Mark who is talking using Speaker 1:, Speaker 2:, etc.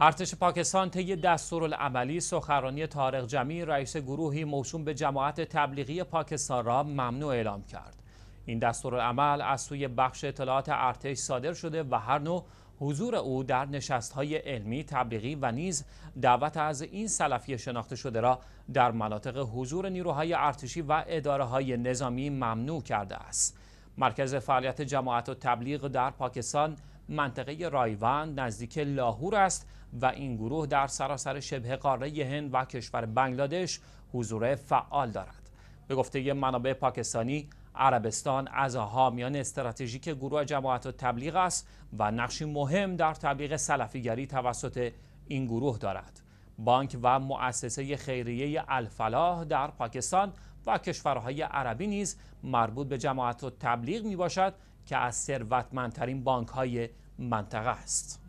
Speaker 1: ارتش پاکستان طی دستورالعملی سخرانی طارق جمی رئیس گروهی موسوم به جماعت تبلیغی پاکستان را ممنوع اعلام کرد این دستورالعمل از سوی بخش اطلاعات ارتش صادر شده و هر نوع حضور او در های علمی تبلیغی و نیز دعوت از این سلفی شناخته شده را در مناطق حضور نیروهای ارتشی و اداره های نظامی ممنوع کرده است مرکز فعالیت جماعت و تبلیغ در پاکستان منطقه رایوان نزدیک لاهور است و این گروه در سراسر شبه قاره هند و کشور بنگلادش حضور فعال دارد به گفته منابع پاکستانی عربستان از حامیان استراتژیک گروه جماعت و تبلیغ است و نقشی مهم در تبلیغ سلفیگری توسط این گروه دارد بانک و مؤسسه خیریه الفلاح در پاکستان و کشورهای عربی نیز مربوط به جماعت و تبلیغ می باشد که از ثروتمندترین بانک های منطقه است.